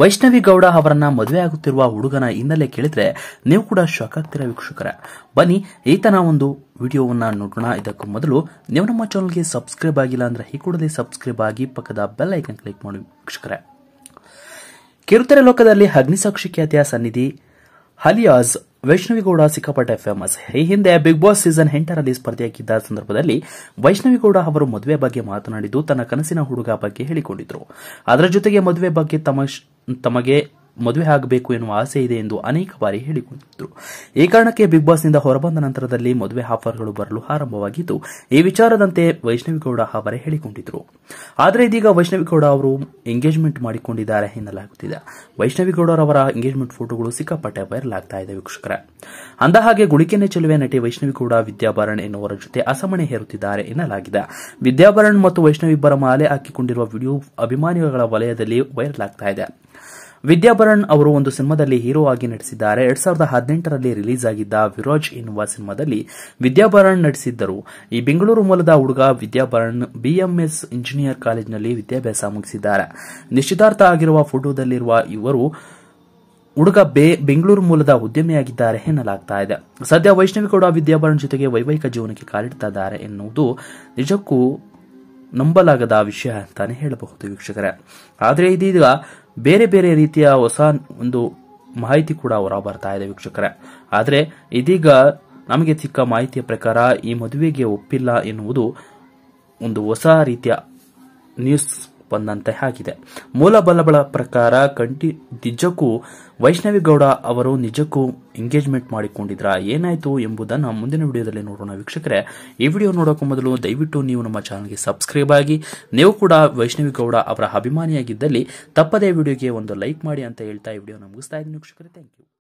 ವೈಷ್ಣವಿ ಗೌಡ ಅವರನ್ನ ಮದುವೆ ಆಗುತ್ತಿರುವ ಹುಡುಗನ ಹಿನ್ನೆಲೆ ಕೇಳಿದ್ರೆ ನೀವು ಕೂಡ ಶಾಕ್ ಆಗ್ತೀರಾ ವೀಕ್ಷಕರ ಬನ್ನಿ ಈತನ ಒಂದು ವಿಡಿಯೋವನ್ನ ನೋಡೋಣ ಇದಕ್ಕೂ ಮೊದಲು ನೀವು ನಮ್ಮ ಚಾನಲ್ಗೆ ಸಬ್ಸ್ಕ್ರೈಬ್ ಆಗಿಲ್ಲ ಅಂದ್ರೆ ಈ ಸಬ್ಸ್ಕ್ರೈಬ್ ಆಗಿ ಪಕ್ಕದ ಬೆಲ್ ಐಕನ್ ಕ್ಲಿಕ್ ಮಾಡಿ ವೀಕ್ಷಕರ ಕಿರುತೆರೆ ಲೋಕದಲ್ಲಿ ಅಗ್ನಿಸಾಕ್ಷಿ ಖ್ಯಾತಿಯ ಸನ್ನಿಧಿ ಹಲಿಯಾಸ್ ವೈಷ್ಣವಿಗೌಡ ಸಿಕ್ಕಾಪಟ್ಟೆ ಫೇಮಸ್ ಈ ಹಿಂದೆ ಬಿಗ್ ಬಾಸ್ ಸೀಸನ್ ಎಂಟರಲ್ಲಿ ಸ್ಪರ್ಧೆಯಾಗಿದ್ದ ಸಂದರ್ಭದಲ್ಲಿ ವೈಷ್ಣವಿಗೌಡ ಅವರು ಮದುವೆ ಬಗ್ಗೆ ಮಾತನಾಡಿದ್ದು ತನ್ನ ಕನಸಿನ ಹುಡುಗ ಬಗ್ಗೆ ಹೇಳಿಕೊಂಡಿದ್ರು ಅದರ ಜೊತೆಗೆ ಮದುವೆ ಬಗ್ಗೆ ತಮ್ಮ ತಮಗೆ ಮದುವೆ ಆಗಬೇಕು ಎನ್ನುವ ಆಸೆ ಇದೆ ಎಂದು ಅನೇಕ ಬಾರಿ ಹೇಳಿಕೊಂಡಿದ್ದರು ಈ ಕಾರಣಕ್ಕೆ ಬಿಗ್ ಬಾಸ್ ನಿಂದ ಹೊರಬಂದ ನಂತರದಲ್ಲಿ ಮದುವೆ ಆಫರ್ಗಳು ಬರಲು ಆರಂಭವಾಗಿದ್ದು ಈ ವಿಚಾರದಂತೆ ವೈಷ್ಣವಿಗೌಡ ಅವರೇ ಹೇಳಿಕೊಂಡಿದ್ರು ಆದರೆ ಇದೀಗ ವೈಷ್ಣವಿಗೌಡ ಅವರು ಎಂಗೇಜ್ಮೆಂಟ್ ಮಾಡಿಕೊಂಡಿದ್ದಾರೆ ಎನ್ನಲಾಗುತ್ತಿದೆ ವೈಷ್ಣವಿಗೌಡರವರ ಎಂಗೇಜ್ಮೆಂಟ್ ಫೋಟೋಗಳು ಸಿಕ್ಕಾಪಟ್ಟೆ ವೈರಲ್ ಆಗ್ತಾ ಇದೆ ವೀಕ್ಷಕರ ಅಂದಹಾಗೆ ಗುಳಿಕೆನೆ ಚೆಲುವೆ ನಟಿ ವೈಷ್ಣವಿಗೌಡ ವಿದ್ಯಾಭರಣ್ ಎನ್ನುವರ ಜೊತೆ ಅಸಮಣೆ ಹೇರುತ್ತಿದ್ದಾರೆ ಎನ್ನಲಾಗಿದೆ ವಿದ್ಯಾಭರಣ್ ಮತ್ತು ವೈಷ್ಣವಿಬ್ಬರ ಮಾಲೆ ಹಾಕಿಕೊಂಡಿರುವ ವಿಡಿಯೋ ಅಭಿಮಾನಿಗಳ ವಲಯದಲ್ಲಿ ವೈರಲ್ ಆಗ್ತಾ ಇದೆ ವಿದ್ಯಾಭರಣ್ ಅವರು ಒಂದು ಸಿನಿಮಾದಲ್ಲಿ ಹೀರೋ ಆಗಿ ನಟಿಸಿದ್ದಾರೆ ಎರಡ್ ಸಾವಿರದ ಹದಿನೆಂಟರಲ್ಲಿ ರಿಲೀಸ್ ಆಗಿದ್ದ ವಿರೋಜ್ ಎನ್ನುವ ಸಿನಿಮಾದಲ್ಲಿ ವಿದ್ಯಾಭರಣ್ ನಟಿಸಿದ್ದರು ಈ ಬೆಂಗಳೂರು ಮೂಲದ ಹುಡುಗ ವಿದ್ಯಾಭರಣ್ ಬಿಎಂಎಸ್ ಇಂಜಿನಿಯರ್ ಕಾಲೇಜಿನಲ್ಲಿ ವಿದ್ಯಾಭ್ಯಾಸ ಮುಗಿಸಿದ್ದಾರೆ ನಿಶ್ಚಿತಾರ್ಥ ಆಗಿರುವ ಫೋಟೋದಲ್ಲಿರುವ ಇವರು ಹುಡುಗ ಬೆ ಬೆಂಗಳೂರು ಮೂಲದ ಉದ್ಯಮಿಯಾಗಿದ್ದಾರೆ ಎನ್ನಲಾಗ್ತಾ ಇದೆ ಸದ್ಯ ವೈಷ್ಣವಿ ಕೂಡ ವಿದ್ಯಾಭರಣ್ ಜೊತೆಗೆ ವೈವಾಹಿಕ ಜೀವನಕ್ಕೆ ಕಾಲಿಡ್ತಾ ಎನ್ನುವುದು ನಿಜಕ್ಕೂ ನಂಬಲಾಗದ ವಿಷಯ ಅಂತಾನೆ ಹೇಳಬಹುದು ವೀಕ್ಷಕರೇ ಆದರೆ ಇದೀಗ ಬೇರೆ ಬೇರೆ ರೀತಿಯ ಹೊಸ ಒಂದು ಮಾಹಿತಿ ಕೂಡ ಹೊರ ಬರ್ತಾ ಇದೆ ವೀಕ್ಷಕರೇ ಆದರೆ ಇದೀಗ ನಮಗೆ ಸಿಕ್ಕ ಮಾಹಿತಿಯ ಪ್ರಕಾರ ಈ ಮದುವೆಗೆ ಒಪ್ಪಿಲ್ಲ ಎನ್ನುವುದು ಒಂದು ಹೊಸ ರೀತಿಯ ನ್ಯೂಸ್ ಬಂದಂತೆ ಆಗಿದೆ ಮೂಲ ಬಲಬಳ ಪ್ರಕಾರ ಕಂಟಿ ನಿಜಕ್ಕೂ ವೈಷ್ಣವಿಗೌಡ ಅವರು ನಿಜಕ್ಕೂ ಎಂಗೇಜ್ಮೆಂಟ್ ಮಾಡಿಕೊಂಡಿದ್ರ ಏನಾಯಿತು ಎಂಬುದನ್ನು ಮುಂದಿನ ವಿಡಿಯೋದಲ್ಲಿ ನೋಡೋಣ ವೀಕ್ಷಕರೇ ಈ ವಿಡಿಯೋ ನೋಡೋಕ್ಕೂ ಮೊದಲು ದಯವಿಟ್ಟು ನೀವು ನಮ್ಮ ಚಾನಲ್ಗೆ ಸಬ್ಸ್ಕ್ರೈಬ್ ಆಗಿ ನೀವು ಕೂಡ ವೈಷ್ಣವಿಗೌಡ ಅವರ ಅಭಿಮಾನಿಯಾಗಿದ್ದಲ್ಲಿ ತಪ್ಪದೇ ವಿಡಿಯೋಗೆ ಒಂದು ಲೈಕ್ ಮಾಡಿ ಅಂತ ಹೇಳ್ತಾ ಈ ವಿಡಿಯೋ ನಮಗಿಸ್ತಾ ಇದ್ದೀನಿ ವೀಕ್ಷಕರೇ ಥ್ಯಾಂಕ್ ಯು